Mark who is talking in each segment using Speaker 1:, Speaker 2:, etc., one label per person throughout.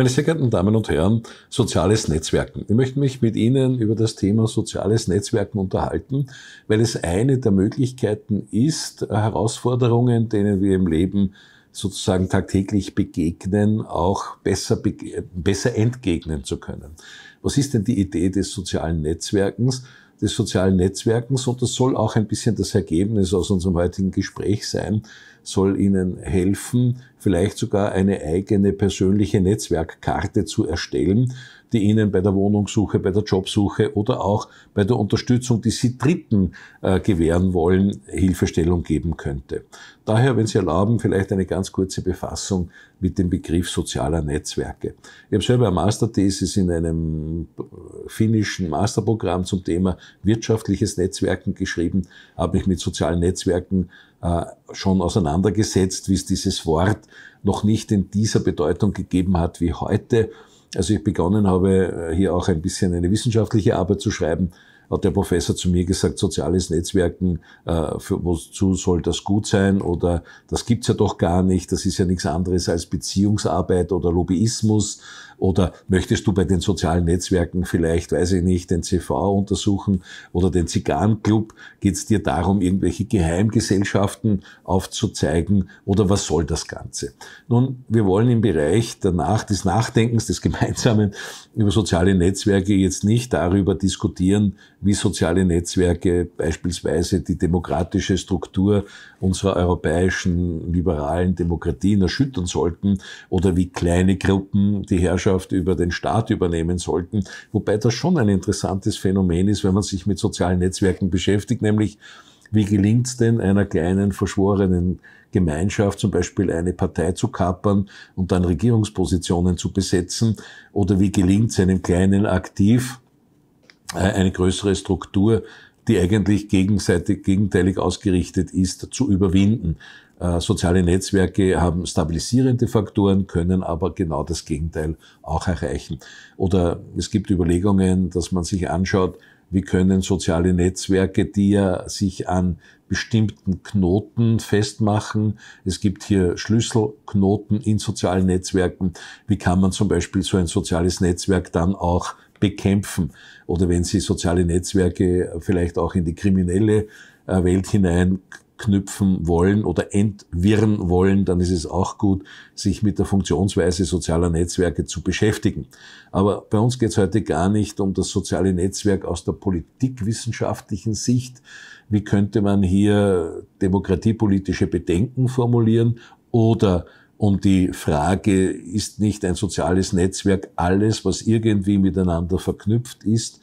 Speaker 1: Meine sehr geehrten Damen und Herren, soziales Netzwerken. Ich möchte mich mit Ihnen über das Thema soziales Netzwerken unterhalten, weil es eine der Möglichkeiten ist, Herausforderungen, denen wir im Leben sozusagen tagtäglich begegnen, auch besser, besser entgegnen zu können. Was ist denn die Idee des sozialen Netzwerkens? Des sozialen Netzwerkens, und das soll auch ein bisschen das Ergebnis aus unserem heutigen Gespräch sein, soll Ihnen helfen, vielleicht sogar eine eigene persönliche Netzwerkkarte zu erstellen, die Ihnen bei der Wohnungssuche, bei der Jobsuche oder auch bei der Unterstützung, die Sie Dritten äh, gewähren wollen, Hilfestellung geben könnte. Daher, wenn Sie erlauben, vielleicht eine ganz kurze Befassung mit dem Begriff sozialer Netzwerke. Ich habe selber eine Masterthesis in einem äh, finnischen Masterprogramm zum Thema wirtschaftliches Netzwerken geschrieben, habe mich mit sozialen Netzwerken äh, schon auseinandergesetzt, wie es dieses Wort noch nicht in dieser Bedeutung gegeben hat wie heute. Also ich begonnen habe, äh, hier auch ein bisschen eine wissenschaftliche Arbeit zu schreiben, hat der Professor zu mir gesagt, soziales Netzwerken, äh, für, wozu soll das gut sein? Oder das gibt's ja doch gar nicht, das ist ja nichts anderes als Beziehungsarbeit oder Lobbyismus. Oder möchtest du bei den sozialen Netzwerken vielleicht, weiß ich nicht, den CV untersuchen oder den Zigarrenclub? Geht es dir darum, irgendwelche Geheimgesellschaften aufzuzeigen? Oder was soll das Ganze? Nun, wir wollen im Bereich der des Nachdenkens, des Gemeinsamen über soziale Netzwerke jetzt nicht darüber diskutieren, wie soziale Netzwerke beispielsweise die demokratische Struktur unserer europäischen liberalen Demokratien erschüttern sollten oder wie kleine Gruppen die Herrschaft Wirtschaft, über den Staat übernehmen sollten. Wobei das schon ein interessantes Phänomen ist, wenn man sich mit sozialen Netzwerken beschäftigt, nämlich wie gelingt es denn einer kleinen verschworenen Gemeinschaft zum Beispiel eine Partei zu kapern und dann Regierungspositionen zu besetzen? Oder wie gelingt es einem kleinen Aktiv äh, eine größere Struktur, die eigentlich gegenseitig gegenteilig ausgerichtet ist, zu überwinden? Äh, soziale Netzwerke haben stabilisierende Faktoren, können aber genau das Gegenteil auch erreichen. Oder es gibt Überlegungen, dass man sich anschaut, wie können soziale Netzwerke, die ja sich an bestimmten Knoten festmachen. Es gibt hier Schlüsselknoten in sozialen Netzwerken. Wie kann man zum Beispiel so ein soziales Netzwerk dann auch bekämpfen? Oder wenn Sie soziale Netzwerke vielleicht auch in die kriminelle äh, Welt hinein anknüpfen wollen oder entwirren wollen, dann ist es auch gut, sich mit der Funktionsweise sozialer Netzwerke zu beschäftigen. Aber bei uns geht es heute gar nicht um das soziale Netzwerk aus der politikwissenschaftlichen Sicht. Wie könnte man hier demokratiepolitische Bedenken formulieren oder um die Frage, ist nicht ein soziales Netzwerk alles, was irgendwie miteinander verknüpft ist?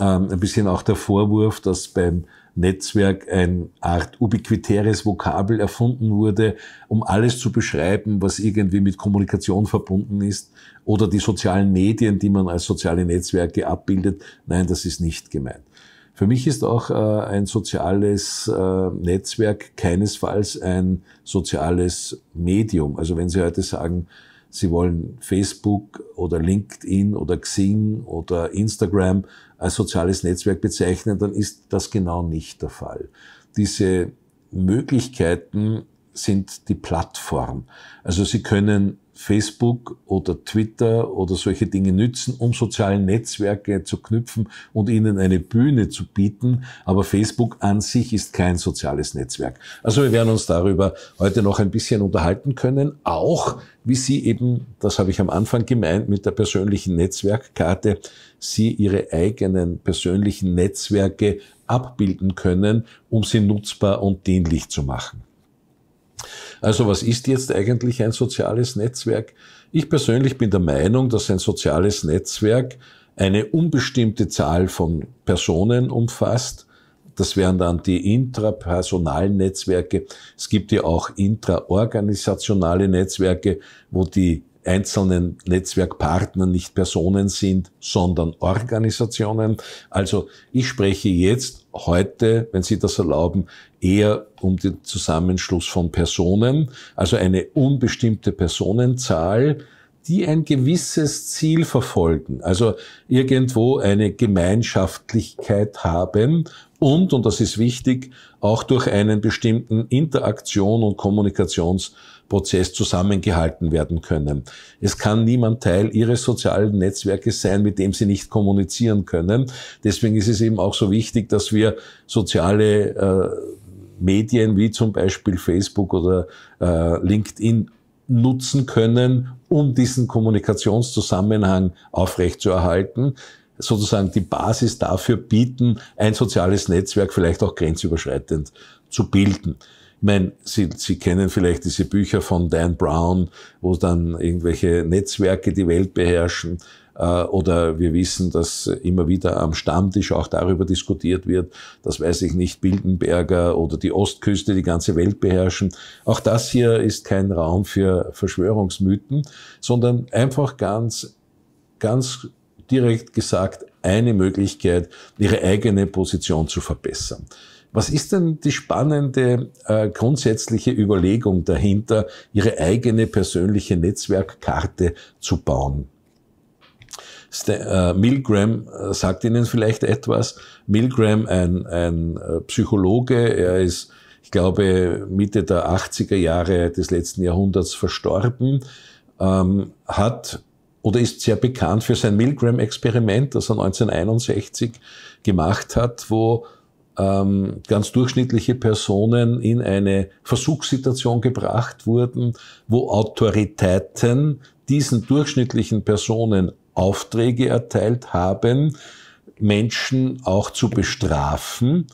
Speaker 1: Ähm, ein bisschen auch der Vorwurf, dass beim Netzwerk eine Art ubiquitäres Vokabel erfunden wurde, um alles zu beschreiben, was irgendwie mit Kommunikation verbunden ist oder die sozialen Medien, die man als soziale Netzwerke abbildet. Nein, das ist nicht gemeint. Für mich ist auch äh, ein soziales äh, Netzwerk keinesfalls ein soziales Medium. Also wenn Sie heute sagen, Sie wollen Facebook oder LinkedIn oder Xing oder Instagram als soziales Netzwerk bezeichnen, dann ist das genau nicht der Fall. Diese Möglichkeiten sind die Plattform. Also Sie können Facebook oder Twitter oder solche Dinge nützen, um soziale Netzwerke zu knüpfen und ihnen eine Bühne zu bieten. Aber Facebook an sich ist kein soziales Netzwerk. Also wir werden uns darüber heute noch ein bisschen unterhalten können, auch wie Sie eben, das habe ich am Anfang gemeint, mit der persönlichen Netzwerkkarte, Sie Ihre eigenen persönlichen Netzwerke abbilden können, um sie nutzbar und dienlich zu machen. Also was ist jetzt eigentlich ein soziales Netzwerk? Ich persönlich bin der Meinung, dass ein soziales Netzwerk eine unbestimmte Zahl von Personen umfasst. Das wären dann die intrapersonalen Netzwerke. Es gibt ja auch intraorganisationale Netzwerke, wo die einzelnen Netzwerkpartner nicht Personen sind, sondern Organisationen. Also ich spreche jetzt heute, wenn Sie das erlauben, eher um den Zusammenschluss von Personen, also eine unbestimmte Personenzahl, die ein gewisses Ziel verfolgen, also irgendwo eine Gemeinschaftlichkeit haben und, und das ist wichtig, auch durch einen bestimmten Interaktion- und Kommunikationsprozess zusammengehalten werden können. Es kann niemand Teil ihres sozialen Netzwerkes sein, mit dem sie nicht kommunizieren können. Deswegen ist es eben auch so wichtig, dass wir soziale äh, Medien wie zum Beispiel Facebook oder äh, LinkedIn nutzen können, um diesen Kommunikationszusammenhang aufrechtzuerhalten, sozusagen die Basis dafür bieten, ein soziales Netzwerk vielleicht auch grenzüberschreitend zu bilden. Ich meine, Sie, Sie kennen vielleicht diese Bücher von Dan Brown, wo dann irgendwelche Netzwerke die Welt beherrschen äh, oder wir wissen, dass immer wieder am Stammtisch auch darüber diskutiert wird, dass, weiß ich nicht, Bildenberger oder die Ostküste die ganze Welt beherrschen. Auch das hier ist kein Raum für Verschwörungsmythen, sondern einfach ganz, ganz direkt gesagt eine Möglichkeit, ihre eigene Position zu verbessern. Was ist denn die spannende äh, grundsätzliche Überlegung dahinter, ihre eigene persönliche Netzwerkkarte zu bauen? St äh, Milgram äh, sagt Ihnen vielleicht etwas. Milgram, ein, ein äh, Psychologe, er ist, ich glaube, Mitte der 80er Jahre des letzten Jahrhunderts verstorben, ähm, hat oder ist sehr bekannt für sein Milgram-Experiment, das er 1961 gemacht hat, wo ähm, ganz durchschnittliche Personen in eine Versuchssituation gebracht wurden, wo Autoritäten diesen durchschnittlichen Personen Aufträge erteilt haben, Menschen auch zu bestrafen,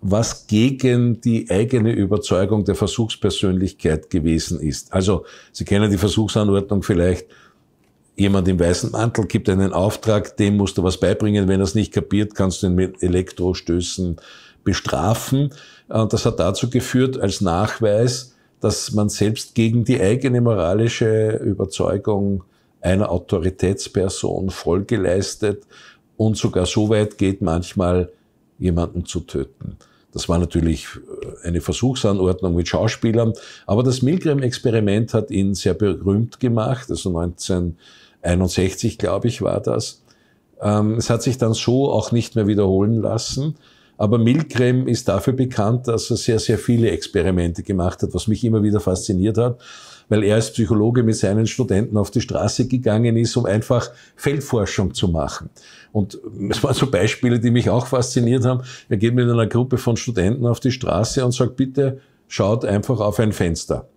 Speaker 1: was gegen die eigene Überzeugung der Versuchspersönlichkeit gewesen ist. Also Sie kennen die Versuchsanordnung vielleicht. Jemand im weißen Mantel gibt einen Auftrag, dem musst du was beibringen. Wenn er es nicht kapiert, kannst du ihn mit Elektrostößen bestrafen. Und äh, das hat dazu geführt, als Nachweis, dass man selbst gegen die eigene moralische Überzeugung einer Autoritätsperson Folge leistet und sogar so weit geht, manchmal jemanden zu töten. Das war natürlich äh, eine Versuchsanordnung mit Schauspielern, aber das Milgram-Experiment hat ihn sehr berühmt gemacht, also 1961, glaube ich, war das. Ähm, es hat sich dann so auch nicht mehr wiederholen lassen. Aber Milgram ist dafür bekannt, dass er sehr, sehr viele Experimente gemacht hat, was mich immer wieder fasziniert hat weil er als Psychologe mit seinen Studenten auf die Straße gegangen ist, um einfach Feldforschung zu machen. Und es waren so Beispiele, die mich auch fasziniert haben. Er geht mit einer Gruppe von Studenten auf die Straße und sagt, bitte schaut einfach auf ein Fenster.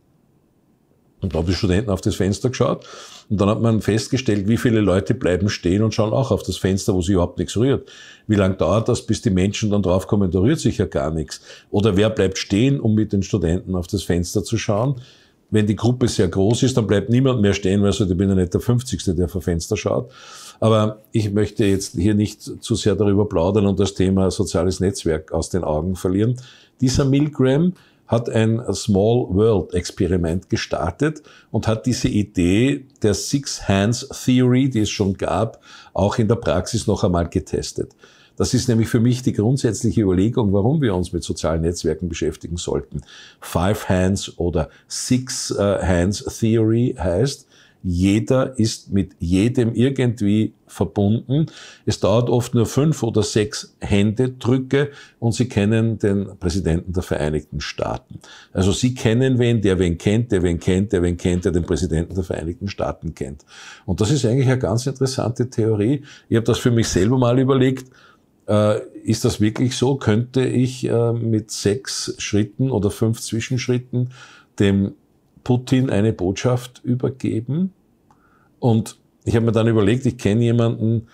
Speaker 1: Und da haben die Studenten auf das Fenster geschaut und dann hat man festgestellt, wie viele Leute bleiben stehen und schauen auch auf das Fenster, wo sich überhaupt nichts rührt. Wie lange dauert das, bis die Menschen dann draufkommen, da rührt sich ja gar nichts. Oder wer bleibt stehen, um mit den Studenten auf das Fenster zu schauen? wenn die Gruppe sehr groß ist, dann bleibt niemand mehr stehen, weil halt, ich bin ja nicht der 50. der vor Fenster schaut. Aber ich möchte jetzt hier nicht zu sehr darüber plaudern und das Thema soziales Netzwerk aus den Augen verlieren. Dieser Milgram hat ein Small World Experiment gestartet und hat diese Idee der Six Hands Theory, die es schon gab, auch in der Praxis noch einmal getestet. Das ist nämlich für mich die grundsätzliche Überlegung, warum wir uns mit sozialen Netzwerken beschäftigen sollten. Five Hands oder Six äh, Hands Theory heißt, jeder ist mit jedem irgendwie verbunden. Es dauert oft nur fünf oder sechs Händedrücke und Sie kennen den Präsidenten der Vereinigten Staaten. Also Sie kennen wen, der wen kennt, der wen kennt, der wen kennt, der den Präsidenten der Vereinigten Staaten kennt. Und das ist eigentlich eine ganz interessante Theorie. Ich habe das für mich selber mal überlegt. Äh, ist das wirklich so? Könnte ich äh, mit sechs Schritten oder fünf Zwischenschritten dem Putin eine Botschaft übergeben? Und ich habe mir dann überlegt, ich kenne jemanden,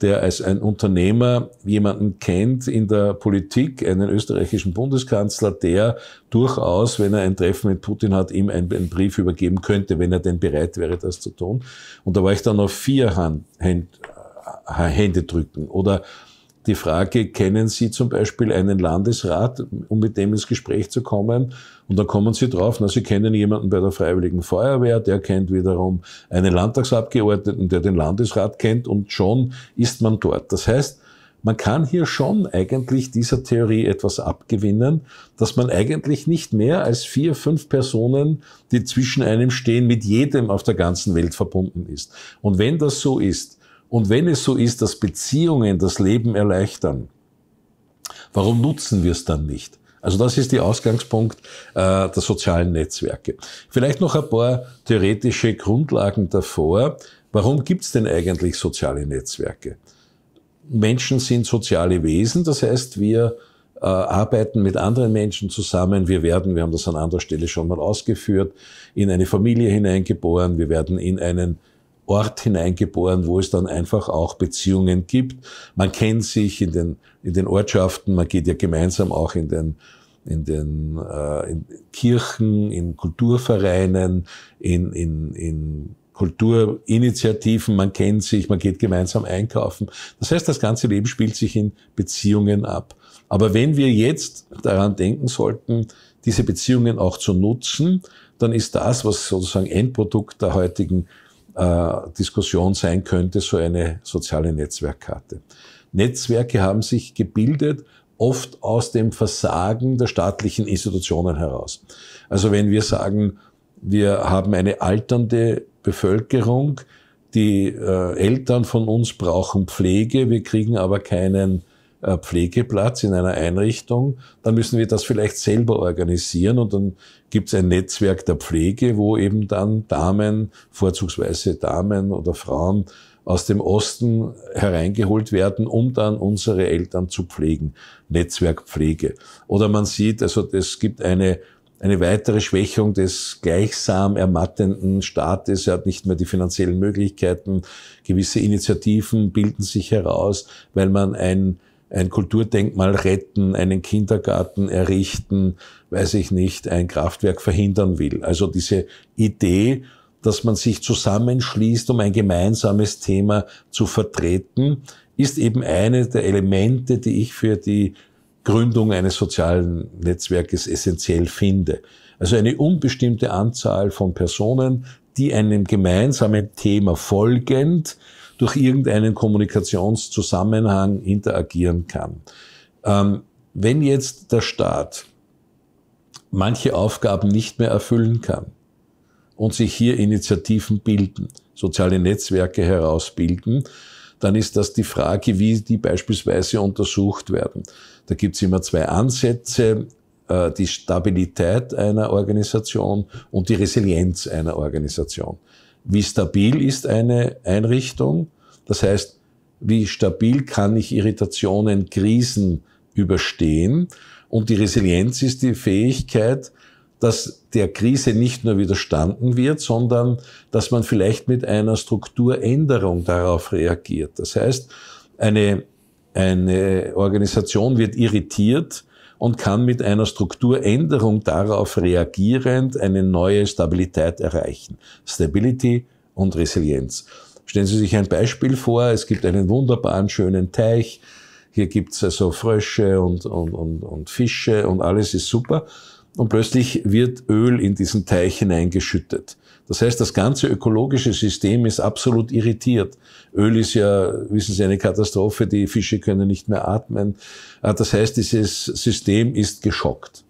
Speaker 1: der als ein Unternehmer jemanden kennt in der Politik, einen österreichischen Bundeskanzler, der durchaus, wenn er ein Treffen mit Putin hat, ihm einen, Brief übergeben könnte, wenn er denn bereit wäre, das zu tun. Und da war ich dann auf vier Hand, Hand, Hände drücken oder die Frage, kennen Sie zum Beispiel einen Landesrat, um mit dem ins Gespräch zu kommen? Und dann kommen Sie drauf, na, Sie kennen jemanden bei der Freiwilligen Feuerwehr, der kennt wiederum einen Landtagsabgeordneten, der den Landesrat kennt und schon ist man dort. Das heißt, man kann hier schon eigentlich dieser Theorie etwas abgewinnen, dass man eigentlich nicht mehr als vier, fünf Personen, die zwischen einem stehen, mit jedem auf der ganzen Welt verbunden ist. Und wenn das so ist, und wenn es so ist, dass Beziehungen das Leben erleichtern, warum nutzen wir es dann nicht? Also das ist der Ausgangspunkt äh, der sozialen Netzwerke. Vielleicht noch ein paar theoretische Grundlagen davor. Warum gibt es denn eigentlich soziale Netzwerke? Menschen sind soziale Wesen, das heißt, wir äh, arbeiten mit anderen Menschen zusammen. Wir werden, wir haben das an anderer Stelle schon mal ausgeführt, in eine Familie hineingeboren, wir werden in einen Ort hineingeboren, wo es dann einfach auch Beziehungen gibt. Man kennt sich in den, in den Ortschaften, man geht ja gemeinsam auch in den, in den äh, in Kirchen, in Kulturvereinen, in, in, in Kulturinitiativen, man kennt sich, man geht gemeinsam einkaufen. Das heißt, das ganze Leben spielt sich in Beziehungen ab. Aber wenn wir jetzt daran denken sollten, diese Beziehungen auch zu nutzen, dann ist das, was sozusagen Endprodukt der heutigen äh, Diskussion sein könnte, so eine soziale Netzwerkkarte. Netzwerke haben sich gebildet, oft aus dem Versagen der staatlichen Institutionen heraus. Also wenn wir sagen, wir haben eine alternde Bevölkerung, die äh, Eltern von uns brauchen Pflege, wir kriegen aber keinen äh, Pflegeplatz in einer Einrichtung, dann müssen wir das vielleicht selber organisieren und dann gibt es ein Netzwerk der Pflege, wo eben dann Damen, vorzugsweise Damen oder Frauen aus dem Osten hereingeholt werden, um dann unsere Eltern zu pflegen. Netzwerk Pflege. Oder man sieht, also es gibt eine eine weitere Schwächung des gleichsam ermattenden Staates. Er hat nicht mehr die finanziellen Möglichkeiten. Gewisse Initiativen bilden sich heraus, weil man ein ein Kulturdenkmal retten, einen Kindergarten errichten, weiß ich nicht, ein Kraftwerk verhindern will. Also diese Idee, dass man sich zusammenschließt, um ein gemeinsames Thema zu vertreten, ist eben eine der Elemente, die ich für die Gründung eines sozialen Netzwerkes essentiell finde. Also eine unbestimmte Anzahl von Personen, die einem gemeinsamen Thema folgend durch irgendeinen Kommunikationszusammenhang interagieren kann. Ähm, wenn jetzt der Staat manche Aufgaben nicht mehr erfüllen kann und sich hier Initiativen bilden, soziale Netzwerke herausbilden, dann ist das die Frage, wie die beispielsweise untersucht werden. Da gibt es immer zwei Ansätze, äh, die Stabilität einer Organisation und die Resilienz einer Organisation. Wie stabil ist eine Einrichtung? Das heißt, wie stabil kann ich Irritationen, Krisen überstehen? Und die Resilienz ist die Fähigkeit, dass der Krise nicht nur widerstanden wird, sondern dass man vielleicht mit einer Strukturänderung darauf reagiert. Das heißt, eine, eine Organisation wird irritiert, und kann mit einer Strukturänderung darauf reagierend eine neue Stabilität erreichen. Stability und Resilienz. Stellen Sie sich ein Beispiel vor, es gibt einen wunderbaren, schönen Teich, hier gibt es also Frösche und, und, und, und Fische und alles ist super. Und plötzlich wird Öl in diesen Teich hineingeschüttet. Das heißt, das ganze ökologische System ist absolut irritiert. Öl ist ja, wissen Sie, eine Katastrophe, die Fische können nicht mehr atmen. Ah, das heißt, dieses System ist geschockt.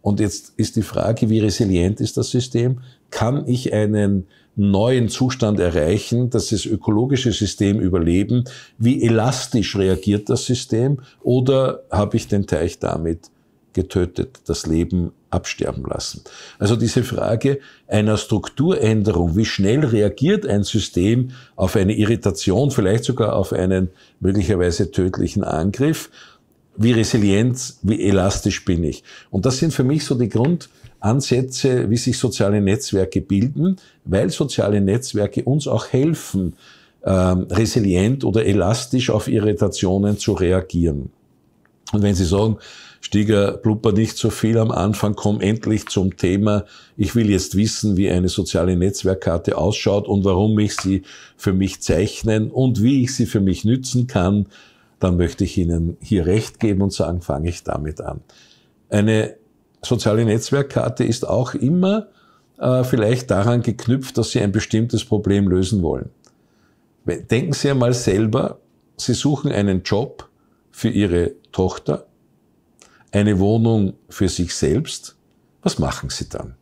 Speaker 1: Und jetzt ist die Frage, wie resilient ist das System? Kann ich einen neuen Zustand erreichen, dass das ökologische System überleben? Wie elastisch reagiert das System? Oder habe ich den Teich damit getötet, das Leben absterben lassen. Also diese Frage einer Strukturänderung, wie schnell reagiert ein System auf eine Irritation, vielleicht sogar auf einen möglicherweise tödlichen Angriff, wie resilient, wie elastisch bin ich. Und das sind für mich so die Grundansätze, wie sich soziale Netzwerke bilden, weil soziale Netzwerke uns auch helfen, ähm, resilient oder elastisch auf Irritationen zu reagieren. Und wenn Sie sagen, Stieger, plupper nicht so viel am Anfang, komm endlich zum Thema. Ich will jetzt wissen, wie eine soziale Netzwerkkarte ausschaut und warum ich sie für mich zeichnen und wie ich sie für mich nützen kann. Dann möchte ich Ihnen hier recht geben und sagen, fange ich damit an. Eine soziale Netzwerkkarte ist auch immer äh, vielleicht daran geknüpft, dass Sie ein bestimmtes Problem lösen wollen. Denken Sie einmal selber, Sie suchen einen Job für Ihre Tochter eine Wohnung für sich selbst, was machen Sie dann?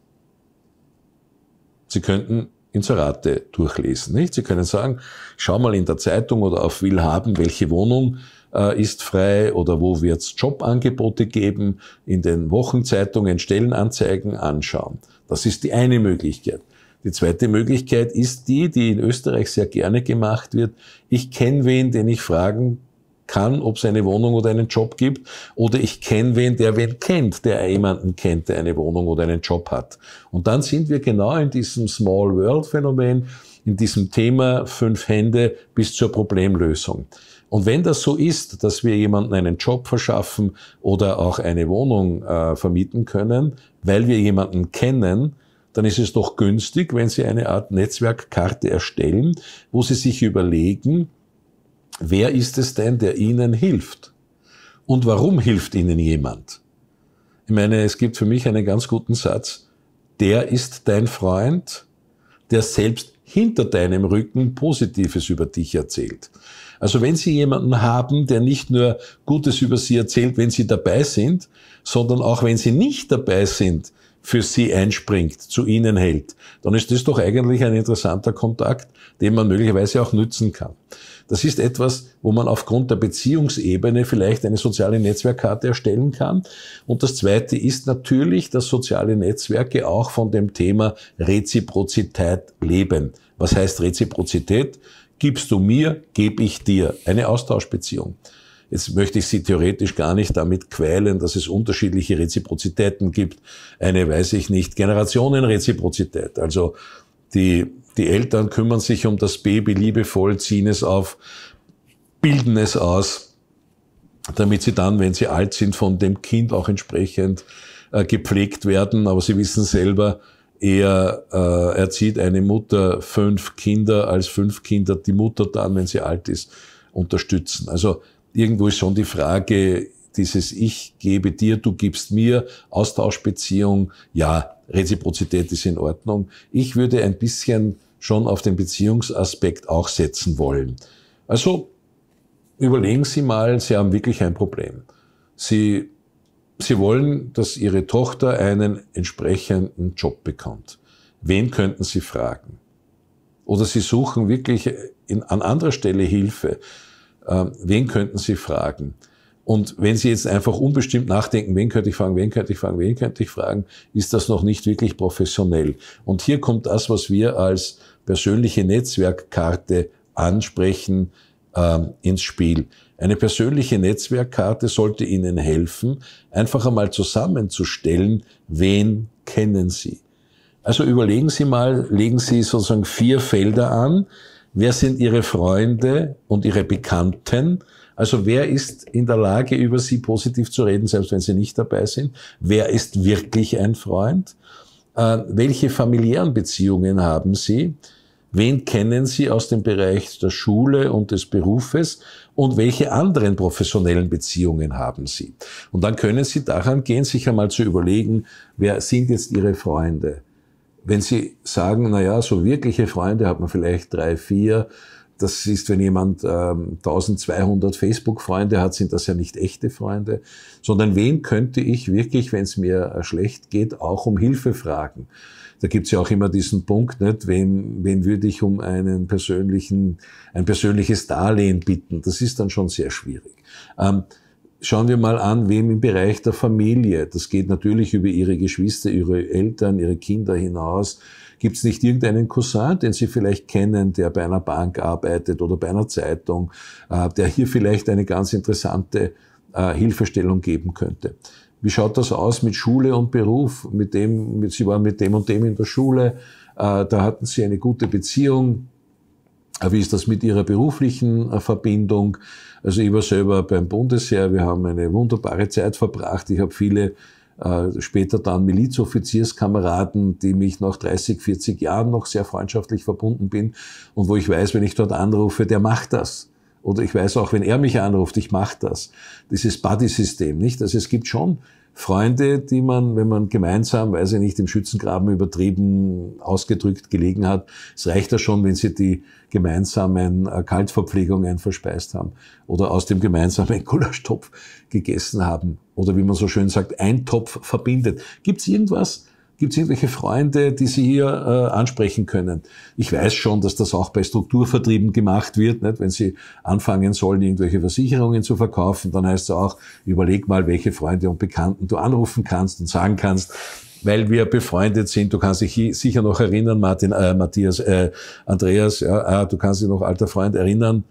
Speaker 1: Sie könnten Inserate durchlesen, nicht? Sie können sagen, schau mal in der Zeitung oder auf Will haben, welche Wohnung äh, ist frei oder wo wird es Jobangebote geben, in den Wochenzeitungen Stellenanzeigen anschauen. Das ist die eine Möglichkeit. Die zweite Möglichkeit ist die, die in Österreich sehr gerne gemacht wird. Ich kenne wen, den ich fragen kann, ob es eine Wohnung oder einen Job gibt. Oder ich kenne wen, der wen kennt, der jemanden kennt, der eine Wohnung oder einen Job hat. Und dann sind wir genau in diesem Small World Phänomen, in diesem Thema fünf Hände bis zur Problemlösung. Und wenn das so ist, dass wir jemanden einen Job verschaffen oder auch eine Wohnung äh, vermieten können, weil wir jemanden kennen, dann ist es doch günstig, wenn Sie eine Art Netzwerkkarte erstellen, wo Sie sich überlegen, Wer ist es denn, der Ihnen hilft? Und warum hilft Ihnen jemand? Ich meine, es gibt für mich einen ganz guten Satz. Der ist dein Freund, der selbst hinter deinem Rücken Positives über dich erzählt. Also wenn Sie jemanden haben, der nicht nur Gutes über Sie erzählt, wenn Sie dabei sind, sondern auch wenn Sie nicht dabei sind, für sie einspringt, zu ihnen hält, dann ist das doch eigentlich ein interessanter Kontakt, den man möglicherweise auch nützen kann. Das ist etwas, wo man aufgrund der Beziehungsebene vielleicht eine soziale Netzwerkkarte erstellen kann. Und das Zweite ist natürlich, dass soziale Netzwerke auch von dem Thema Reziprozität leben. Was heißt Reziprozität? Gibst du mir, gebe ich dir. Eine Austauschbeziehung. Jetzt möchte ich Sie theoretisch gar nicht damit quälen, dass es unterschiedliche Reziprozitäten gibt. Eine weiß ich nicht, Generationenreziprozität. Also die, die Eltern kümmern sich um das Baby liebevoll, ziehen es auf, bilden es aus, damit sie dann, wenn sie alt sind, von dem Kind auch entsprechend äh, gepflegt werden. Aber sie wissen selber, er äh, erzieht eine Mutter fünf Kinder, als fünf Kinder die Mutter dann, wenn sie alt ist, unterstützen. Also irgendwo ist schon die Frage, dieses Ich gebe dir, du gibst mir, Austauschbeziehung, ja, Reziprozität ist in Ordnung. Ich würde ein bisschen schon auf den Beziehungsaspekt auch setzen wollen. Also überlegen Sie mal, Sie haben wirklich ein Problem. Sie, Sie wollen, dass Ihre Tochter einen entsprechenden Job bekommt. Wen könnten Sie fragen? Oder Sie suchen wirklich äh, in, an anderer Stelle Hilfe. Ähm, wen könnten Sie fragen? Und wenn Sie jetzt einfach unbestimmt nachdenken, wen könnte ich fragen, wen könnte ich fragen, wen könnte ich fragen, ist das noch nicht wirklich professionell. Und hier kommt das, was wir als persönliche Netzwerkkarte ansprechen, ähm, ins Spiel. Eine persönliche Netzwerkkarte sollte Ihnen helfen, einfach einmal zusammenzustellen, wen kennen Sie. Also überlegen Sie mal, legen Sie sozusagen vier Felder an, wer sind ihre Freunde und ihre Bekannten, also wer ist in der Lage, über sie positiv zu reden, selbst wenn sie nicht dabei sind? Wer ist wirklich ein Freund? Äh, welche familiären Beziehungen haben sie? Wen kennen Sie aus dem Bereich der Schule und des Berufes und welche anderen professionellen Beziehungen haben Sie? Und dann können Sie daran gehen, sich einmal zu überlegen, wer sind jetzt Ihre Freunde? Wenn Sie sagen, na ja, so wirkliche Freunde hat man vielleicht drei, vier, das ist, wenn jemand ähm, 1200 Facebook-Freunde hat, sind das ja nicht echte Freunde, sondern wen könnte ich wirklich, wenn es mir äh, schlecht geht, auch um Hilfe fragen? Da gibt's ja auch immer diesen Punkt, nicht? Wen, wen würde ich um einen persönlichen, ein persönliches Darlehen bitten? Das ist dann schon sehr schwierig. Ähm, Schauen wir mal an, wem im Bereich der Familie, das geht natürlich über ihre Geschwister, ihre Eltern, ihre Kinder hinaus, gibt es nicht irgendeinen Cousin, den Sie vielleicht kennen, der bei einer Bank arbeitet oder bei einer Zeitung, äh, der hier vielleicht eine ganz interessante äh, Hilfestellung geben könnte. Wie schaut das aus mit Schule und Beruf? Mit dem, mit, Sie waren mit dem und dem in der Schule, äh, da hatten Sie eine gute Beziehung. Wie ist das mit Ihrer beruflichen Verbindung? Also ich war selber beim Bundesheer, wir haben eine wunderbare Zeit verbracht. Ich habe viele äh, später dann Milizoffizierskameraden, die mich nach 30, 40 Jahren noch sehr freundschaftlich verbunden bin und wo ich weiß, wenn ich dort anrufe, der macht das. Oder ich weiß auch, wenn er mich anruft, ich mache das. Dieses Buddy-System, nicht? Also es gibt schon Freunde, die man, wenn man gemeinsam, weiß ich nicht, im Schützengraben übertrieben ausgedrückt gelegen hat, es reicht ja schon, wenn sie die gemeinsamen äh, Kaltverpflegungen verspeist haben oder aus dem gemeinsamen Gulaschtopf gegessen haben oder wie man so schön sagt, ein Topf verbindet. Gibt es irgendwas, Gibt es irgendwelche Freunde, die Sie hier äh, ansprechen können? Ich weiß schon, dass das auch bei Strukturvertrieben gemacht wird. Nicht? Wenn Sie anfangen sollen, irgendwelche Versicherungen zu verkaufen, dann heißt es auch, überleg mal, welche Freunde und Bekannten du anrufen kannst und sagen kannst, weil wir befreundet sind. Du kannst dich sicher noch erinnern, Martin, äh, Matthias, äh, Andreas, ja, äh, du kannst dich noch alter Freund erinnern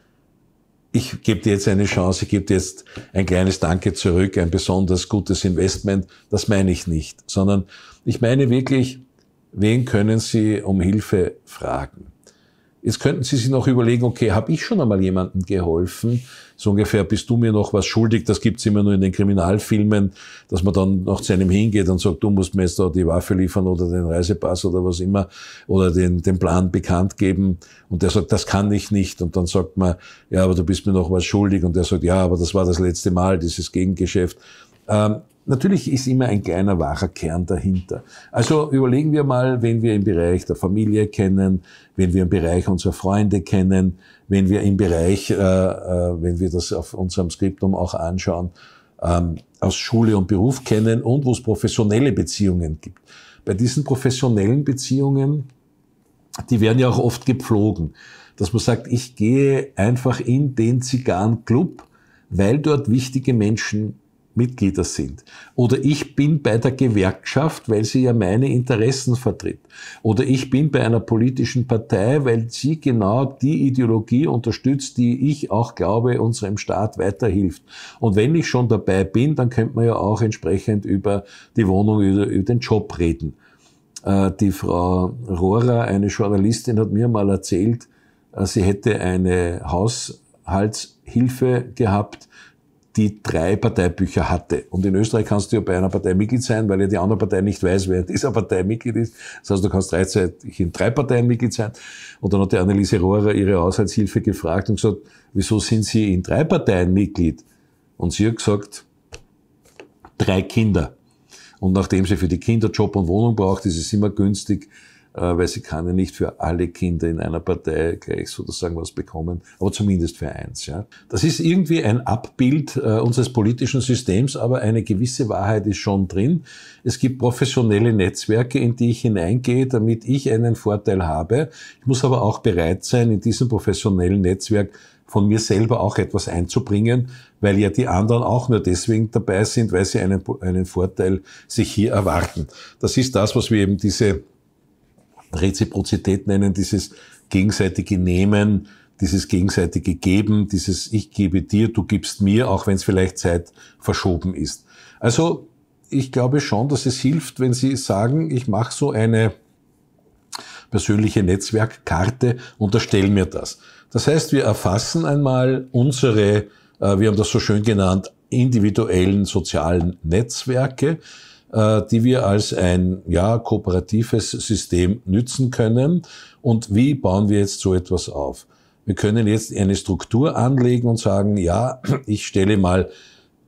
Speaker 1: ich gebe dir jetzt eine Chance, ich gebe dir jetzt ein kleines Danke zurück, ein besonders gutes Investment. Das meine ich nicht, sondern ich meine wirklich, wen können Sie um Hilfe fragen? Jetzt könnten Sie sich noch überlegen, okay, habe ich schon einmal jemandem geholfen? So ungefähr, bist du mir noch was schuldig? Das gibt's immer nur in den Kriminalfilmen, dass man dann noch zu einem hingeht und sagt, du musst mir jetzt da die Waffe liefern oder den Reisepass oder was immer oder den, den Plan bekannt geben. Und der sagt, das kann ich nicht. Und dann sagt man, ja, aber du bist mir noch was schuldig. Und der sagt, ja, aber das war das letzte Mal, dieses Gegengeschäft. Ähm, Natürlich ist immer ein kleiner wahrer Kern dahinter. Also überlegen wir mal, wenn wir im Bereich der Familie kennen, wenn wir im Bereich unserer Freunde kennen, wenn wir im Bereich, äh, äh, wenn wir das auf unserem Skriptum auch anschauen, ähm, aus Schule und Beruf kennen und wo es professionelle Beziehungen gibt. Bei diesen professionellen Beziehungen, die werden ja auch oft gepflogen, dass man sagt, ich gehe einfach in den Zigarrenclub, weil dort wichtige Menschen Mitglieder sind. Oder ich bin bei der Gewerkschaft, weil sie ja meine Interessen vertritt. Oder ich bin bei einer politischen Partei, weil sie genau die Ideologie unterstützt, die ich auch glaube, unserem Staat weiterhilft. Und wenn ich schon dabei bin, dann könnte man ja auch entsprechend über die Wohnung, über, über den Job reden. Äh, die Frau Rohrer, eine Journalistin, hat mir mal erzählt, äh, sie hätte eine Haushaltshilfe gehabt, die drei Parteibücher hatte. Und in Österreich kannst du ja bei einer Partei Mitglied sein, weil ja die andere Partei nicht weiß, wer in dieser Partei Mitglied ist. Das heißt, du kannst gleichzeitig in drei Parteien Mitglied sein. Und dann hat die Anneliese Rohrer ihre Haushaltshilfe gefragt und gesagt, wieso sind Sie in drei Parteien Mitglied? Und sie hat gesagt, drei Kinder. Und nachdem sie für die Kinder Job und Wohnung braucht, ist es immer günstig, äh, weil sie kann ja nicht für alle Kinder in einer Partei gleich sozusagen was bekommen, aber zumindest für eins. Ja. Das ist irgendwie ein Abbild äh, unseres politischen Systems, aber eine gewisse Wahrheit ist schon drin. Es gibt professionelle Netzwerke, in die ich hineingehe, damit ich einen Vorteil habe. Ich muss aber auch bereit sein, in diesem professionellen Netzwerk von mir selber auch etwas einzubringen, weil ja die anderen auch nur deswegen dabei sind, weil sie einen, einen Vorteil sich hier erwarten. Das ist das, was wir eben diese Reziprozität nennen, dieses gegenseitige Nehmen, dieses gegenseitige Geben, dieses Ich gebe dir, du gibst mir, auch wenn es vielleicht Zeit verschoben ist. Also ich glaube schon, dass es hilft, wenn Sie sagen, ich mache so eine persönliche Netzwerkkarte und erstelle mir das. Das heißt, wir erfassen einmal unsere, äh, wir haben das so schön genannt, individuellen sozialen Netzwerke. Äh, die wir als ein ja, kooperatives System nützen können. Und wie bauen wir jetzt so etwas auf? Wir können jetzt eine Struktur anlegen und sagen, ja, ich stelle mal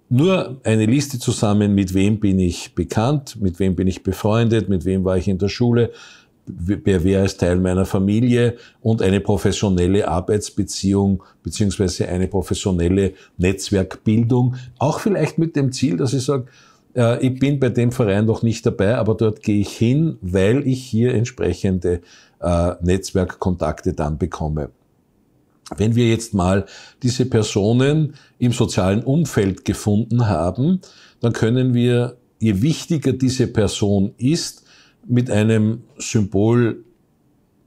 Speaker 1: nur eine Liste zusammen, mit wem bin ich bekannt, mit wem bin ich befreundet, mit wem war ich in der Schule, wer wäre als Teil meiner Familie und eine professionelle Arbeitsbeziehung beziehungsweise eine professionelle Netzwerkbildung, auch vielleicht mit dem Ziel, dass ich sage, äh, ich bin bei dem Verein noch nicht dabei, aber dort gehe ich hin, weil ich hier entsprechende äh, Netzwerkkontakte dann bekomme. Wenn wir jetzt mal diese Personen im sozialen Umfeld gefunden haben, dann können wir, je wichtiger diese Person ist, mit einem Symbol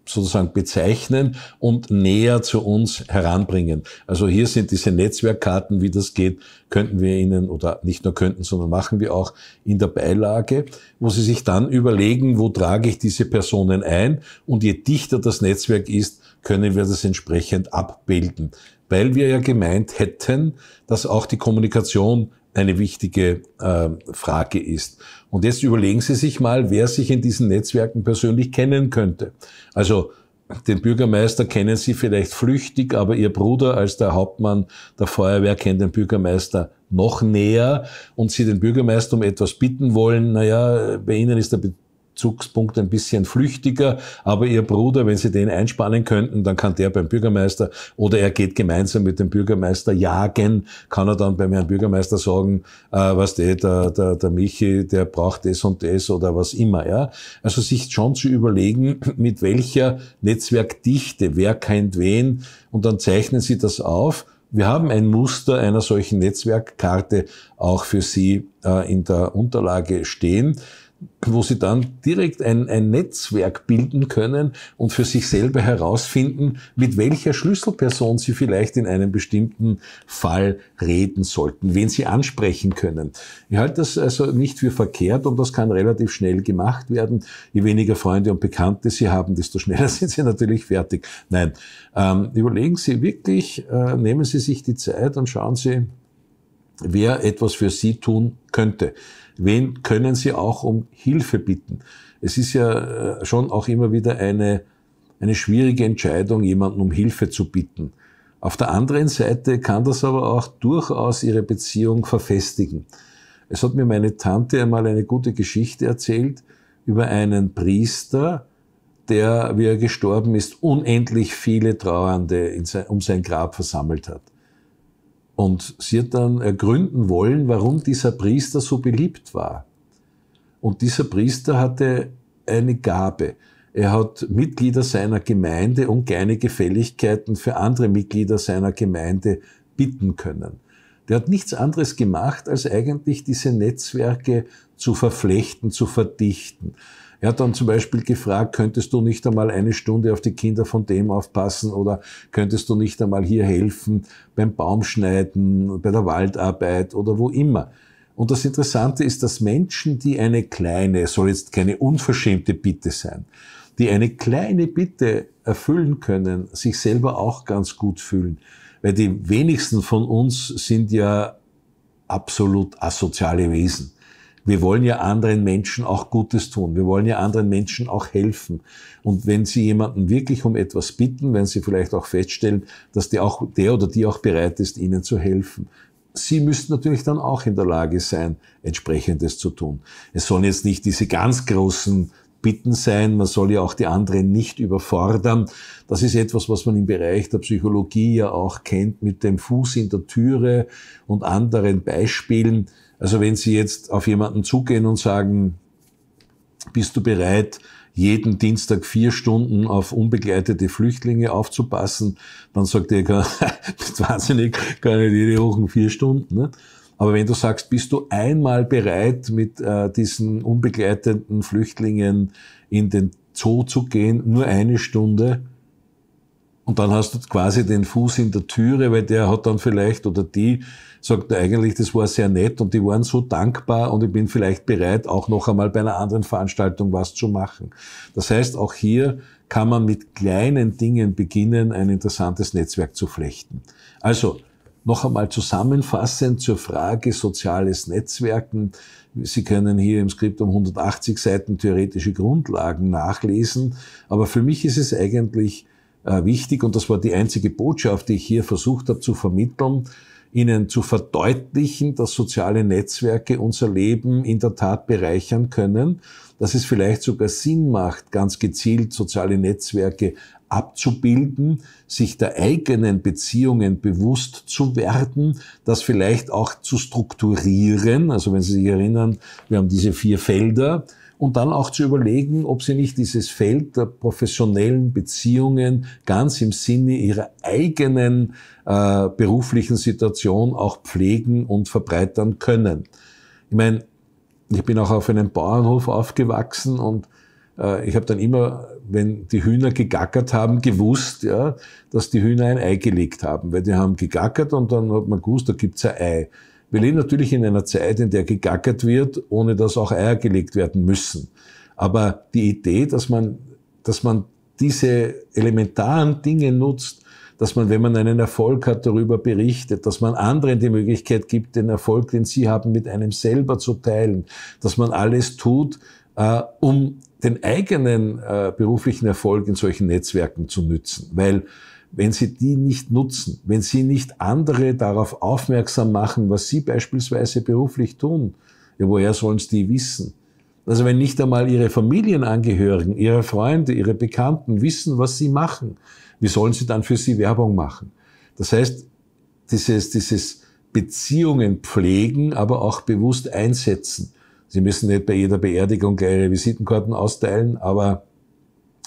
Speaker 1: sozusagen bezeichnen und näher zu uns heranbringen. Also hier sind diese Netzwerkkarten, wie das geht, könnten wir Ihnen oder nicht nur könnten, sondern machen wir auch in der Beilage, wo Sie sich dann überlegen, wo trage ich diese Personen ein und je dichter das Netzwerk ist, können wir das entsprechend abbilden. Weil wir ja gemeint hätten, dass auch die Kommunikation eine wichtige äh, Frage ist. Und jetzt überlegen Sie sich mal, wer sich in diesen Netzwerken persönlich kennen könnte. Also den Bürgermeister kennen Sie vielleicht flüchtig, aber Ihr Bruder als der Hauptmann der Feuerwehr kennt den Bürgermeister noch näher und Sie den Bürgermeister um etwas bitten wollen. Naja, bei Ihnen ist der Bezugspunkt ein bisschen flüchtiger, aber Ihr Bruder, wenn Sie den einspannen könnten, dann kann der beim Bürgermeister oder er geht gemeinsam mit dem Bürgermeister jagen, kann er dann beim Herrn Bürgermeister sagen, äh, was der, der, der, der Michi, der braucht das und das oder was immer. Ja? Also sich schon zu überlegen, mit welcher Netzwerkdichte, wer kennt wen und dann zeichnen Sie das auf. Wir haben ein Muster einer solchen Netzwerkkarte auch für Sie äh, in der Unterlage stehen wo sie dann direkt ein, ein Netzwerk bilden können und für sich selber herausfinden, mit welcher Schlüsselperson sie vielleicht in einem bestimmten Fall reden sollten, wen sie ansprechen können. Ich halte das also nicht für verkehrt und das kann relativ schnell gemacht werden. Je weniger Freunde und Bekannte sie haben, desto schneller sind sie natürlich fertig. Nein, ähm, überlegen Sie wirklich, äh, nehmen Sie sich die Zeit und schauen Sie, wer etwas für Sie tun könnte wen können sie auch um Hilfe bitten? Es ist ja äh, schon auch immer wieder eine, eine schwierige Entscheidung, jemanden um Hilfe zu bitten. Auf der anderen Seite kann das aber auch durchaus ihre Beziehung verfestigen. Es hat mir meine Tante einmal eine gute Geschichte erzählt über einen Priester, der, wie er gestorben ist, unendlich viele Trauernde um sein Grab versammelt hat. Und sie hat dann ergründen wollen, warum dieser Priester so beliebt war. Und dieser Priester hatte eine Gabe. Er hat Mitglieder seiner Gemeinde um kleine Gefälligkeiten für andere Mitglieder seiner Gemeinde bitten können. Der hat nichts anderes gemacht, als eigentlich diese Netzwerke zu verflechten, zu verdichten. Er hat dann zum Beispiel gefragt, könntest du nicht einmal eine Stunde auf die Kinder von dem aufpassen oder könntest du nicht einmal hier helfen beim Baumschneiden, bei der Waldarbeit oder wo immer. Und das Interessante ist, dass Menschen, die eine kleine, soll jetzt keine unverschämte Bitte sein, die eine kleine Bitte erfüllen können, sich selber auch ganz gut fühlen. Weil die wenigsten von uns sind ja absolut asoziale Wesen. Wir wollen ja anderen Menschen auch Gutes tun. Wir wollen ja anderen Menschen auch helfen. Und wenn Sie jemanden wirklich um etwas bitten, wenn Sie vielleicht auch feststellen, dass der, auch, der oder die auch bereit ist, Ihnen zu helfen. Sie müssen natürlich dann auch in der Lage sein, entsprechendes zu tun. Es sollen jetzt nicht diese ganz großen Bitten sein, man soll ja auch die anderen nicht überfordern. Das ist etwas, was man im Bereich der Psychologie ja auch kennt mit dem Fuß in der Türe und anderen Beispielen. Also wenn Sie jetzt auf jemanden zugehen und sagen, bist du bereit, jeden Dienstag vier Stunden auf unbegleitete Flüchtlinge aufzupassen, dann sagt er, wahnsinnig, gar nicht jede Woche vier Stunden. Ne? Aber wenn du sagst, bist du einmal bereit, mit äh, diesen unbegleiteten Flüchtlingen in den Zoo zu gehen, nur eine Stunde, und dann hast du quasi den Fuß in der Türe, weil der hat dann vielleicht oder die sagt er eigentlich, das war sehr nett und die waren so dankbar und ich bin vielleicht bereit, auch noch einmal bei einer anderen Veranstaltung was zu machen. Das heißt, auch hier kann man mit kleinen Dingen beginnen, ein interessantes Netzwerk zu flechten. Also, noch einmal zusammenfassend zur Frage soziales Netzwerken. Sie können hier im Skript um 180 Seiten theoretische Grundlagen nachlesen. Aber für mich ist es eigentlich äh, wichtig, und das war die einzige Botschaft, die ich hier versucht habe zu vermitteln, ihnen zu verdeutlichen, dass soziale Netzwerke unser Leben in der Tat bereichern können, dass es vielleicht sogar Sinn macht, ganz gezielt soziale Netzwerke abzubilden, sich der eigenen Beziehungen bewusst zu werden, das vielleicht auch zu strukturieren. Also wenn Sie sich erinnern, wir haben diese vier Felder, und dann auch zu überlegen, ob sie nicht dieses Feld der professionellen Beziehungen ganz im Sinne ihrer eigenen äh, beruflichen Situation auch pflegen und verbreitern können. Ich meine, ich bin auch auf einem Bauernhof aufgewachsen und äh, ich habe dann immer, wenn die Hühner gegackert haben, gewusst, ja, dass die Hühner ein Ei gelegt haben, weil die haben gegackert und dann hat man gewusst, da gibt's ein Ei. Wir leben natürlich in einer Zeit, in der gegackert wird, ohne dass auch Eier gelegt werden müssen. Aber die Idee, dass man, dass man diese elementaren Dinge nutzt, dass man, wenn man einen Erfolg hat, darüber berichtet, dass man anderen die Möglichkeit gibt, den Erfolg, den sie haben, mit einem selber zu teilen, dass man alles tut, äh, um den eigenen äh, beruflichen Erfolg in solchen Netzwerken zu nützen. Weil wenn Sie die nicht nutzen, wenn Sie nicht andere darauf aufmerksam machen, was Sie beispielsweise beruflich tun, ja, woher sollen sie die wissen? Also wenn nicht einmal Ihre Familienangehörigen, Ihre Freunde, Ihre Bekannten wissen, was Sie machen, wie sollen sie dann für Sie Werbung machen? Das heißt, dieses, dieses Beziehungen pflegen, aber auch bewusst einsetzen. Sie müssen nicht bei jeder Beerdigung gleich Ihre Visitenkarten austeilen, aber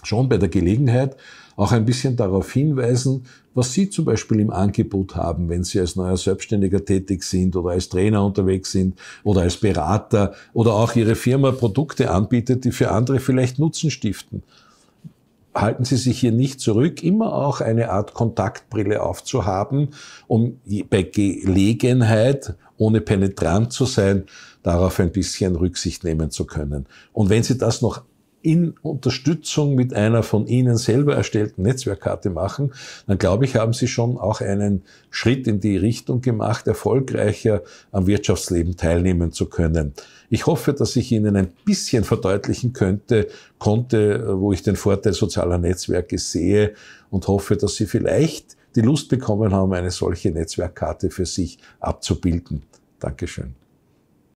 Speaker 1: schon bei der Gelegenheit, auch ein bisschen darauf hinweisen, was Sie zum Beispiel im Angebot haben, wenn Sie als neuer Selbstständiger tätig sind oder als Trainer unterwegs sind oder als Berater oder auch Ihre Firma Produkte anbietet, die für andere vielleicht Nutzen stiften. Halten Sie sich hier nicht zurück, immer auch eine Art Kontaktbrille aufzuhaben, um bei Gelegenheit, ohne penetrant zu sein, darauf ein bisschen Rücksicht nehmen zu können. Und wenn Sie das noch in Unterstützung mit einer von Ihnen selber erstellten Netzwerkkarte machen, dann glaube ich, haben Sie schon auch einen Schritt in die Richtung gemacht, erfolgreicher am Wirtschaftsleben teilnehmen zu können. Ich hoffe, dass ich Ihnen ein bisschen verdeutlichen könnte, konnte, wo ich den Vorteil sozialer Netzwerke sehe und hoffe, dass Sie vielleicht die Lust bekommen haben, eine solche Netzwerkkarte für sich abzubilden. Dankeschön.